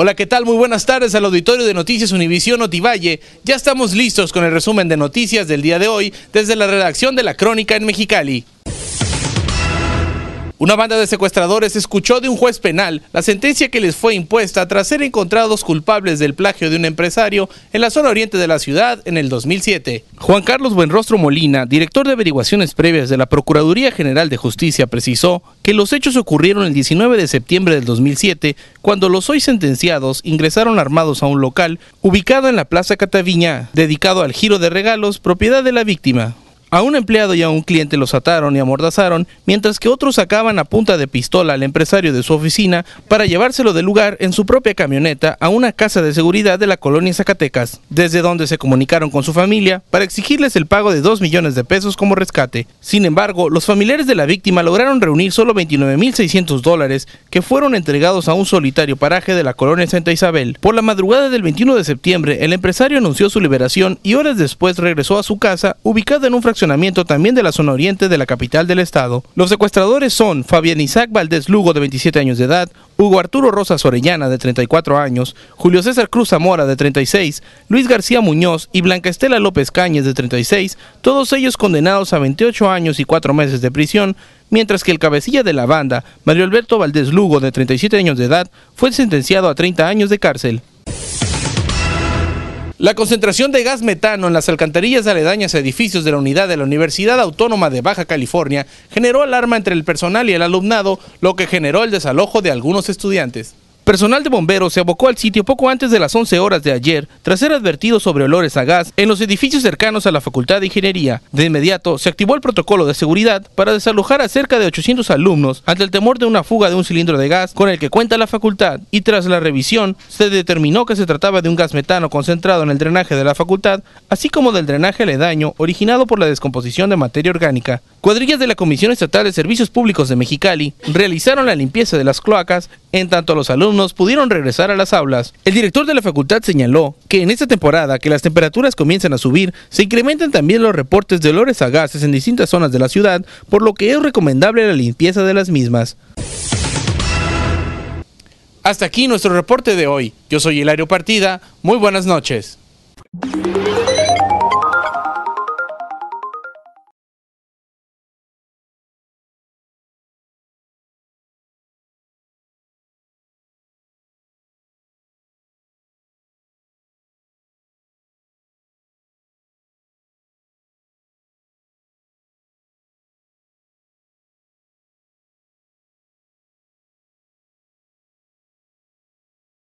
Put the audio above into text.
Hola, ¿qué tal? Muy buenas tardes al auditorio de Noticias Univisión Otivalle. Ya estamos listos con el resumen de noticias del día de hoy desde la redacción de la Crónica en Mexicali. Una banda de secuestradores escuchó de un juez penal la sentencia que les fue impuesta tras ser encontrados culpables del plagio de un empresario en la zona oriente de la ciudad en el 2007. Juan Carlos Buenrostro Molina, director de averiguaciones previas de la Procuraduría General de Justicia, precisó que los hechos ocurrieron el 19 de septiembre del 2007 cuando los hoy sentenciados ingresaron armados a un local ubicado en la Plaza Cataviña, dedicado al giro de regalos propiedad de la víctima. A un empleado y a un cliente los ataron y amordazaron, mientras que otros sacaban a punta de pistola al empresario de su oficina para llevárselo del lugar en su propia camioneta a una casa de seguridad de la colonia Zacatecas, desde donde se comunicaron con su familia para exigirles el pago de 2 millones de pesos como rescate. Sin embargo, los familiares de la víctima lograron reunir solo 29.600 dólares que fueron entregados a un solitario paraje de la colonia Santa Isabel. Por la madrugada del 21 de septiembre, el empresario anunció su liberación y horas después regresó a su casa ubicada en un fraccionamiento también de la zona oriente de la capital del estado. Los secuestradores son Fabián Isaac Valdés Lugo, de 27 años de edad, Hugo Arturo Rosa Sorellana, de 34 años, Julio César Cruz Zamora, de 36, Luis García Muñoz y Blanca Estela López Cáñez, de 36, todos ellos condenados a 28 años y 4 meses de prisión, mientras que el cabecilla de la banda, Mario Alberto Valdés Lugo, de 37 años de edad, fue sentenciado a 30 años de cárcel. La concentración de gas metano en las alcantarillas aledañas a edificios de la unidad de la Universidad Autónoma de Baja California generó alarma entre el personal y el alumnado, lo que generó el desalojo de algunos estudiantes. Personal de bomberos se abocó al sitio poco antes de las 11 horas de ayer, tras ser advertido sobre olores a gas en los edificios cercanos a la Facultad de Ingeniería. De inmediato se activó el protocolo de seguridad para desalojar a cerca de 800 alumnos ante el temor de una fuga de un cilindro de gas con el que cuenta la facultad y tras la revisión se determinó que se trataba de un gas metano concentrado en el drenaje de la facultad, así como del drenaje aledaño originado por la descomposición de materia orgánica. Cuadrillas de la Comisión Estatal de Servicios Públicos de Mexicali realizaron la limpieza de las cloacas, en tanto los alumnos pudieron regresar a las aulas. El director de la facultad señaló que en esta temporada que las temperaturas comienzan a subir, se incrementan también los reportes de olores a gases en distintas zonas de la ciudad, por lo que es recomendable la limpieza de las mismas. Hasta aquí nuestro reporte de hoy. Yo soy Hilario Partida. Muy buenas noches.